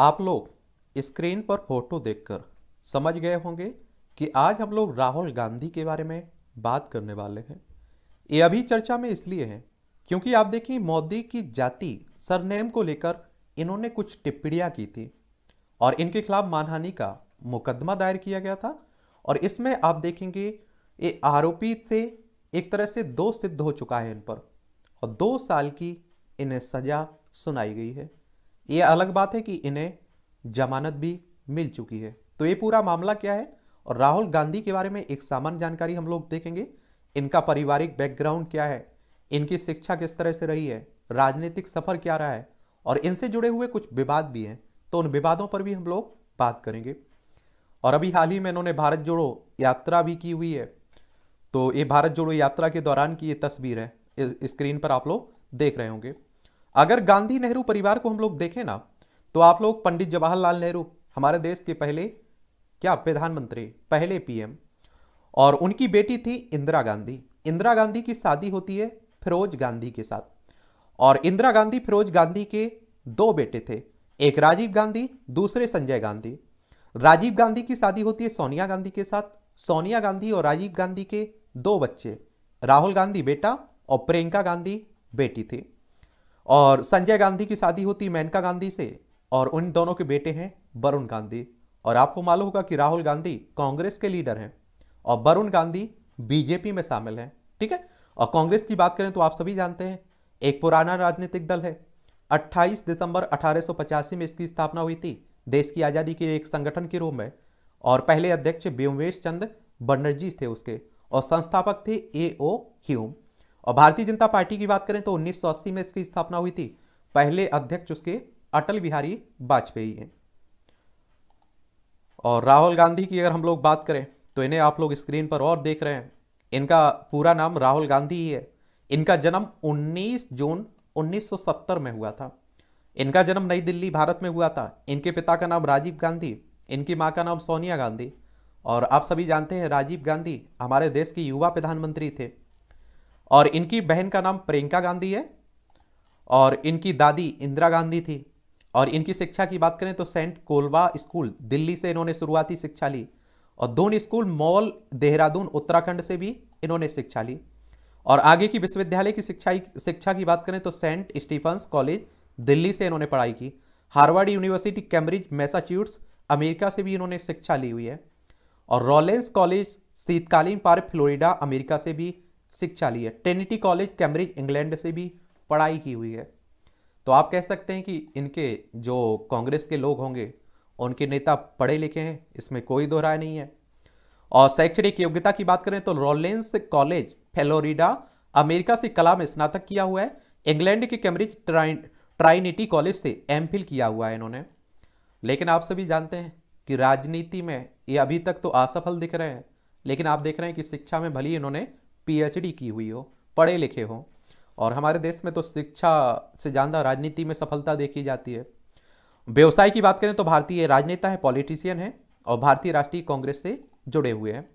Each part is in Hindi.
आप लोग स्क्रीन पर फोटो देखकर समझ गए होंगे कि आज हम लोग राहुल गांधी के बारे में बात करने वाले हैं ये अभी चर्चा में इसलिए है क्योंकि आप देखिए मोदी की जाति सरनेम को लेकर इन्होंने कुछ टिप्पणियाँ की थी और इनके खिलाफ मानहानि का मुकदमा दायर किया गया था और इसमें आप देखेंगे ये आरोपी से एक तरह से दो सिद्ध हो चुका है इन पर और दो साल की इन्हें सजा सुनाई गई है ये अलग बात है कि इन्हें जमानत भी मिल चुकी है तो ये पूरा मामला क्या है और राहुल गांधी के बारे में एक सामान्य जानकारी हम लोग देखेंगे इनका पारिवारिक बैकग्राउंड क्या है इनकी शिक्षा किस तरह से रही है राजनीतिक सफर क्या रहा है और इनसे जुड़े हुए कुछ विवाद भी हैं तो उन विवादों पर भी हम लोग बात करेंगे और अभी हाल ही में इन्होंने भारत जोड़ो यात्रा भी की हुई है तो ये भारत जोड़ो यात्रा के दौरान की ये तस्वीर है स्क्रीन पर आप लोग देख रहे होंगे अगर गांधी नेहरू परिवार को हम लोग देखें ना तो आप लोग पंडित जवाहरलाल नेहरू हमारे देश के पहले क्या प्रधानमंत्री पहले पीएम और उनकी बेटी थी इंदिरा गांधी इंदिरा गांधी की शादी होती है फिरोज गांधी के साथ और इंदिरा गांधी फिरोज गांधी के दो बेटे थे एक राजीव गांधी दूसरे संजय गांधी राजीव गांधी की शादी होती है सोनिया गांधी के साथ सोनिया गांधी और राजीव गांधी के दो बच्चे राहुल गांधी बेटा और प्रियंका गांधी बेटी थी और संजय गांधी की शादी होती मेनका गांधी से और उन दोनों के बेटे हैं वरुण गांधी और आपको मालूम होगा कि राहुल गांधी कांग्रेस के लीडर हैं और वरुण गांधी बीजेपी में शामिल हैं ठीक है और कांग्रेस की बात करें तो आप सभी जानते हैं एक पुराना राजनीतिक दल है 28 दिसंबर अठारह में इसकी स्थापना हुई थी देश की आज़ादी के एक संगठन के रूप में और पहले अध्यक्ष ब्योमेश चंद बनर्जी थे उसके और संस्थापक थे ए ओ ह्यूम और भारतीय जनता पार्टी की बात करें तो अस्सी में इसकी स्थापना हुई थी पहले अध्यक्ष उसके अटल बिहारी वाजपेयी हैं और राहुल गांधी की अगर हम लोग बात करें तो इन्हें आप लोग स्क्रीन पर और देख रहे हैं इनका पूरा नाम राहुल गांधी ही है इनका जन्म 19 जून 1970 में हुआ था इनका जन्म नई दिल्ली भारत में हुआ था इनके पिता का नाम राजीव गांधी इनकी मां का नाम सोनिया गांधी और आप सभी जानते हैं राजीव गांधी हमारे देश के युवा प्रधानमंत्री थे और इनकी बहन का नाम प्रियंका गांधी है और इनकी दादी इंदिरा गांधी थी और इनकी शिक्षा की बात करें तो सेंट कोलवा स्कूल दिल्ली से इन्होंने शुरुआती शिक्षा ली और दोन स्कूल मॉल देहरादून उत्तराखंड से भी इन्होंने शिक्षा ली और आगे की विश्वविद्यालय की शिक्षा शिक्षा की बात करें तो सेंट स्टीफन्स कॉलेज दिल्ली से इन्होंने पढ़ाई की Harvard University Cambridge Massachusetts America से भी इन्होंने शिक्षा ली हुई है और रॉलेंस कॉलेज शीतकालीन पार्क फ्लोरिडा अमेरिका से भी शिक्षा ली है ट्रिनिटी कॉलेज कैम्ब्रिज इंग्लैंड से भी पढ़ाई की हुई है तो आप कह सकते हैं कि इनके जो कांग्रेस के लोग होंगे उनके नेता पढ़े लिखे हैं इसमें कोई दोहराय नहीं है और शैक्षणिक योग्यता की बात करें तो रोलेंस कॉलेज फेलोरिडा अमेरिका से कला में स्नातक किया हुआ है इंग्लैंड के कैम्ब्रिज ट्राइनिटी कॉलेज से एम किया हुआ है इन्होंने लेकिन आप सभी जानते हैं कि राजनीति में ये अभी तक तो असफल दिख रहे हैं लेकिन आप देख रहे हैं कि शिक्षा में भली इन्होंने पीएचडी की हुई हो पढ़े लिखे हों और हमारे देश में तो शिक्षा से ज़्यादा राजनीति में सफलता देखी जाती है व्यवसाय की बात करें तो भारतीय राजनेता है पॉलिटिशियन है और भारतीय राष्ट्रीय कांग्रेस से जुड़े हुए हैं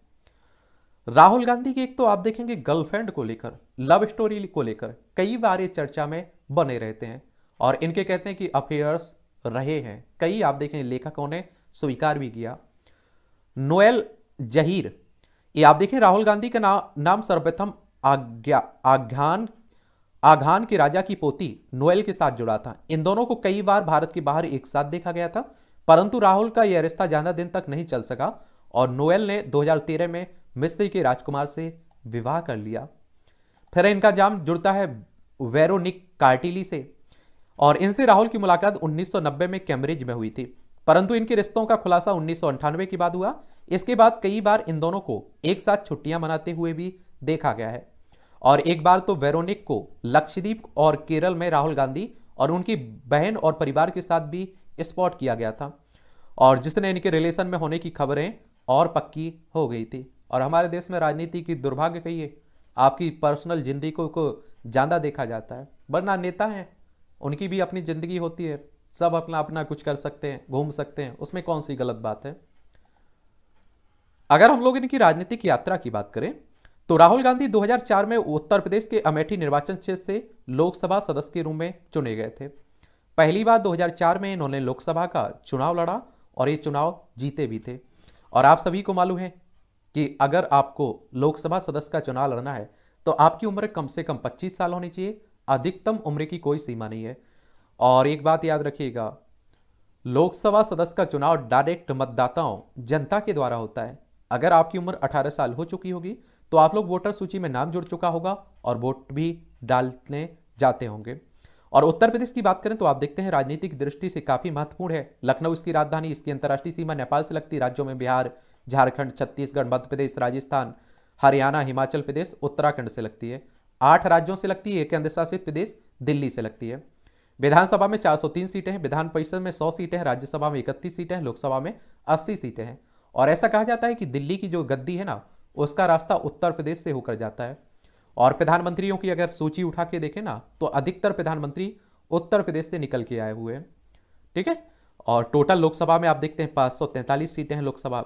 राहुल गांधी की एक तो आप देखेंगे गर्लफ्रेंड को लेकर लव स्टोरी को लेकर कई बार ये चर्चा में बने रहते हैं और इनके कहते हैं कि अफेयर्स रहे हैं कई आप देखें लेखकों ने स्वीकार भी किया नोएल जहीर ये आप देखिए राहुल गांधी का ना, नाम सर्वप्रथम आघान आघान के राजा की पोती नोएल के साथ जुड़ा था इन दोनों को कई बार भारत के बाहर एक साथ देखा गया था परंतु राहुल का यह रिश्ता ज्यादा दिन तक नहीं चल सका और नोएल ने 2013 में मिस्र के राजकुमार से विवाह कर लिया फिर इनका जाम जुड़ता है वेरोनिक कार्टिली से और इनसे राहुल की मुलाकात 1990 में कैम्ब्रिज में हुई थी परंतु इनके रिश्तों का खुलासा उन्नीस के बाद हुआ इसके बाद कई बार इन दोनों को एक साथ छुट्टियां मनाते हुए भी देखा गया है और एक बार तो वेरोनिक को लक्षद्वीप और केरल में राहुल गांधी और उनकी बहन और परिवार के साथ भी स्पॉट किया गया था और जिसने इनके रिलेशन में होने की खबरें और पक्की हो गई थी और हमारे देश में राजनीति की दुर्भाग्य कहिए आपकी पर्सनल जिंदगी को, को ज़्यादा देखा जाता है वरना नेता हैं उनकी भी अपनी ज़िंदगी होती है सब अपना अपना कुछ कर सकते हैं घूम सकते हैं उसमें कौन सी गलत बात है अगर हम लोग इनकी राजनीतिक यात्रा की बात करें तो राहुल गांधी 2004 में उत्तर प्रदेश के अमेठी निर्वाचन क्षेत्र से लोकसभा सदस्य के रूप में चुने गए थे पहली बार 2004 में इन्होंने लोकसभा का चुनाव लड़ा और ये चुनाव जीते भी थे और आप सभी को मालूम है कि अगर आपको लोकसभा सदस्य का चुनाव लड़ना है तो आपकी उम्र कम से कम 25 साल होनी चाहिए अधिकतम उम्र की कोई सीमा नहीं है और एक बात याद रखिएगा लोकसभा सदस्य का चुनाव डायरेक्ट मतदाताओं जनता के द्वारा होता है अगर आपकी उम्र 18 साल हो चुकी होगी तो आप लोग वोटर सूची में नाम जुड़ चुका होगा और वोट भी डालने जाते होंगे और उत्तर प्रदेश की बात करें तो आप देखते हैं राजनीतिक दृष्टि से काफी महत्वपूर्ण है लखनऊ इसकी राजधानी इसकी अंतर्राष्ट्रीय सीमा नेपाल से लगती राज्यों में बिहार झारखंड छत्तीसगढ़ मध्य प्रदेश राजस्थान हरियाणा हिमाचल प्रदेश उत्तराखंड से लगती है आठ राज्यों से लगती है केंद्र शासित प्रदेश दिल्ली से लगती है विधानसभा में 403 सीटें हैं विधान परिषद में 100 सीटें हैं राज्यसभा में इकतीस सीटें हैं लोकसभा में 80 सीटें हैं और ऐसा कहा जाता है कि दिल्ली की जो गद्दी है ना उसका रास्ता उत्तर प्रदेश से होकर जाता है और प्रधानमंत्रियों की अगर सूची उठा के देखें ना तो अधिकतर प्रधानमंत्री उत्तर प्रदेश से निकल के आए हुए हैं ठीक है और टोटल लोकसभा में आप देखते हैं पाँच सीटें हैं लोकसभा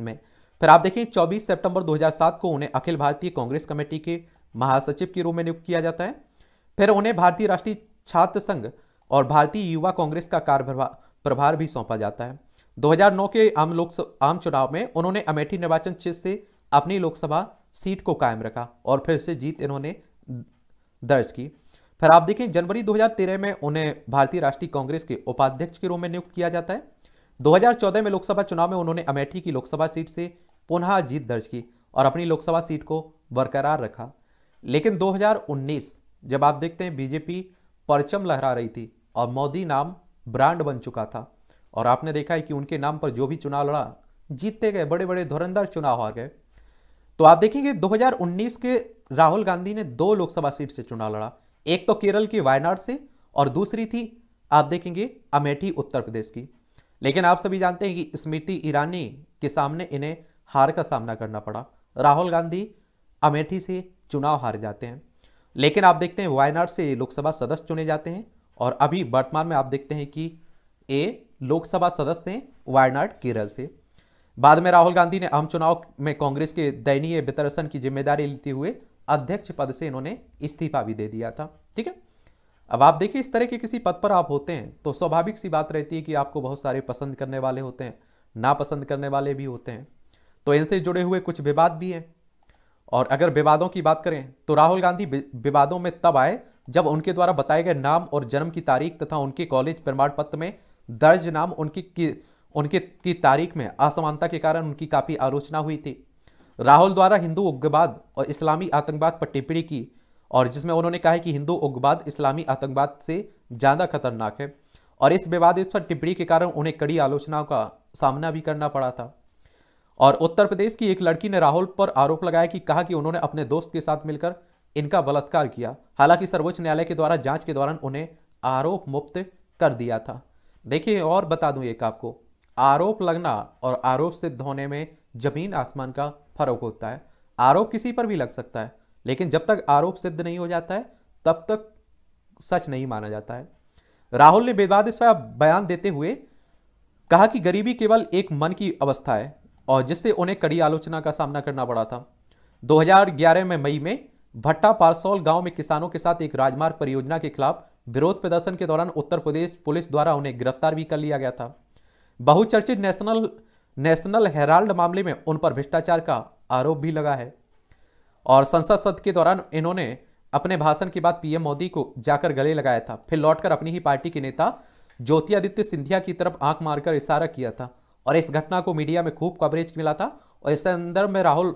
में फिर आप देखें चौबीस सेप्टेम्बर दो को उन्हें अखिल भारतीय कांग्रेस कमेटी के महासचिव के रूप में नियुक्त किया जाता है फिर उन्हें भारतीय राष्ट्रीय छात्र संघ और भारतीय युवा कांग्रेस का कार्यभार प्रभार भी सौंपा जाता है 2009 के आम लोक आम चुनाव में उन्होंने अमेठी निर्वाचन क्षेत्र से अपनी लोकसभा सीट को कायम रखा और फिर से जीत इन्होंने दर्ज की फिर आप देखें जनवरी 2013 में उन्हें भारतीय राष्ट्रीय कांग्रेस के उपाध्यक्ष के रूप में नियुक्त किया जाता है 2014 में लोकसभा चुनाव में उन्होंने अमेठी की लोकसभा सीट से पुनः जीत दर्ज की और अपनी लोकसभा सीट को बरकरार रखा लेकिन 2019 जब आप देखते हैं बीजेपी परचम लहरा रही थी और मोदी नाम ब्रांड बन चुका था और आपने देखा है कि उनके नाम पर जो भी चुनाव लड़ा जीतते गए बड़े बड़े धुरंधर चुनाव हार गए तो आप देखेंगे 2019 के राहुल गांधी ने दो लोकसभा सीट से चुनाव लड़ा एक तो केरल की वायनाड से और दूसरी थी आप देखेंगे अमेठी उत्तर प्रदेश की लेकिन आप सभी जानते हैं कि स्मृति ईरानी के सामने इन्हें हार का सामना करना पड़ा राहुल गांधी अमेठी से चुनाव हार जाते हैं लेकिन आप देखते हैं वायनाड से लोकसभा सदस्य चुने जाते हैं और अभी वर्तमान में आप देखते हैं कि ए लोकसभा सदस्य हैं वायनाड केरल से बाद में राहुल गांधी ने आम चुनाव में कांग्रेस के दयनीय वितरसन की जिम्मेदारी लेते हुए अध्यक्ष पद से इन्होंने इस्तीफा भी दे दिया था ठीक है अब आप देखिए इस तरह के किसी पद पर आप होते हैं तो स्वाभाविक सी बात रहती है कि आपको बहुत सारे पसंद करने वाले होते हैं नापसंद करने वाले भी होते हैं तो इनसे जुड़े हुए कुछ विवाद भी हैं और अगर विवादों की बात करें तो राहुल गांधी विवादों में तब आए जब उनके द्वारा बताए गए नाम और जन्म की तारीख तथा उनके कॉलेज प्रमाण पत्र में दर्ज नाम उनकी की, उनके की तारीख में असमानता के कारण उनकी काफ़ी आलोचना हुई थी राहुल द्वारा हिंदू उग्रवाद और इस्लामी आतंकवाद पर टिप्पणी की और जिसमें उन्होंने कहा कि हिंदू उग्रवाद इस्लामी आतंकवाद से ज़्यादा खतरनाक है और इस विवाद इस पर टिप्पणी के कारण उन्हें कड़ी आलोचनाओं का सामना भी करना पड़ा था और उत्तर प्रदेश की एक लड़की ने राहुल पर आरोप लगाया कि कहा कि उन्होंने अपने दोस्त के साथ मिलकर इनका बलात्कार किया हालांकि सर्वोच्च न्यायालय के द्वारा जांच के दौरान उन्हें आरोप मुक्त कर दिया था देखिए और बता दूं एक आपको आरोप लगना और आरोप सिद्ध होने में जमीन आसमान का फर्क होता है आरोप किसी पर भी लग सकता है लेकिन जब तक आरोप सिद्ध नहीं हो जाता है तब तक सच नहीं माना जाता है राहुल ने बेदाद बयान देते हुए कहा कि गरीबी केवल एक मन की अवस्था है और जिससे उन्हें कड़ी आलोचना का सामना करना पड़ा था 2011 में मई में भट्टा पारसौल गांव में किसानों के साथ एक राजमार्ग परियोजना के खिलाफ विरोध प्रदर्शन के दौरान उत्तर प्रदेश पुलिस द्वारा उन्हें गिरफ्तार भी कर लिया गया था बहुचर्चित नेशनल नेशनल हेराल्ड मामले में उन पर भ्रष्टाचार का आरोप भी लगा है और संसद सत्र के दौरान इन्होंने अपने भाषण के बाद पीएम मोदी को जाकर गले लगाया था फिर लौटकर अपनी ही पार्टी के नेता ज्योतिरादित्य सिंधिया की तरफ आंख मारकर इशारा किया था और इस घटना को मीडिया में खूब कवरेज मिला था और इस संदर्भ में राहुल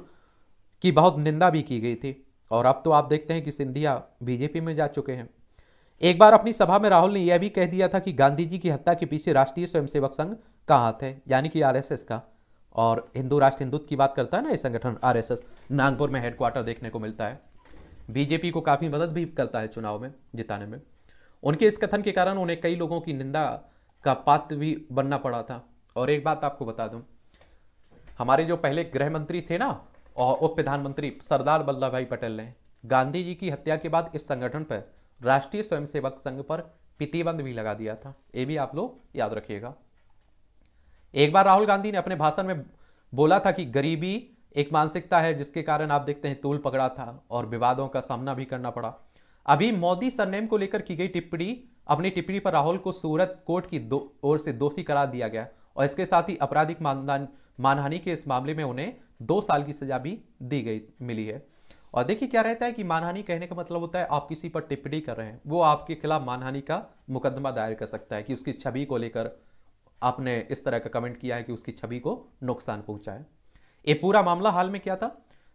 की बहुत निंदा भी की गई थी और अब तो आप देखते हैं कि सिंधिया बीजेपी में जा चुके हैं एक बार अपनी सभा में राहुल ने यह भी कह दिया था कि गांधी जी की हत्या के पीछे राष्ट्रीय स्वयंसेवक संघ का हाथ है यानी कि आरएसएस का और हिंदू राष्ट्र हिंदुत्व की बात करता है ना ये संगठन आरएसएस नागपुर में हेडक्वार्टर देखने को मिलता है बीजेपी को काफ़ी मदद भी करता है चुनाव में जिताने में उनके इस कथन के कारण उन्हें कई लोगों की निंदा का पात्र भी बनना पड़ा था और एक बात आपको बता दूं हमारे जो पहले गृह मंत्री थे ना और उप प्रधानमंत्री सरदार वल्लभ भाई पटेल ने गांधी जी की हत्या के बाद इस संगठन पर राष्ट्रीय स्वयंसेवक संघ पर प्रतिबंध भी लगा दिया था ये भी आप लोग याद रखिएगा एक बार राहुल गांधी ने अपने भाषण में बोला था कि गरीबी एक मानसिकता है जिसके कारण आप देखते हैं तूल पकड़ा था और विवादों का सामना भी करना पड़ा अभी मोदी सरनेम को लेकर की गई टिप्पणी अपनी टिप्पणी पर राहुल को सूरत कोर्ट की ओर से दोषी करार दिया गया और इसके साथ ही आपराधिक मानदान मानहानि के इस मामले में उन्हें दो साल की सजा भी दी गई मिली है और देखिए क्या रहता है कि मानहानि कहने का मतलब होता है आप किसी पर टिप्पणी कर रहे हैं वो आपके खिलाफ मानहानि का मुकदमा दायर कर सकता है कि उसकी छवि को लेकर आपने इस तरह का कमेंट किया है कि उसकी छवि को नुकसान पहुंचा है ये पूरा मामला हाल में क्या था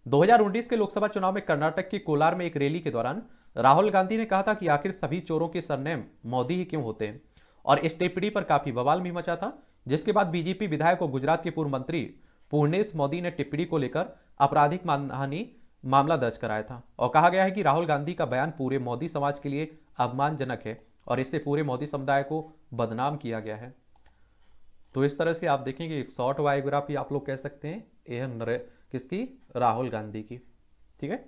दो के लोकसभा चुनाव में कर्नाटक के कोलार में एक रैली के दौरान राहुल गांधी ने कहा था कि आखिर सभी चोरों के सरनेम मोदी ही क्यों होते हैं और इस टिप्पणी पर काफी बवाल भी मचा था जिसके बाद बीजेपी विधायक और गुजरात के पूर्व मंत्री पूर्णेश मोदी ने टिप्पणी को लेकर आपराधिक मानहानि मामला दर्ज कराया था और कहा गया है कि राहुल गांधी का बयान पूरे मोदी समाज के लिए अपमानजनक है और इससे पूरे मोदी समुदाय को बदनाम किया गया है तो इस तरह से आप देखेंगे एक शॉर्ट बायोग्राफी आप लोग कह सकते हैं यह किसकी राहुल गांधी की ठीक है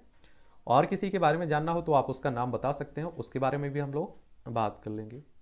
और किसी के बारे में जानना हो तो आप उसका नाम बता सकते हैं उसके बारे में भी हम लोग बात कर लेंगे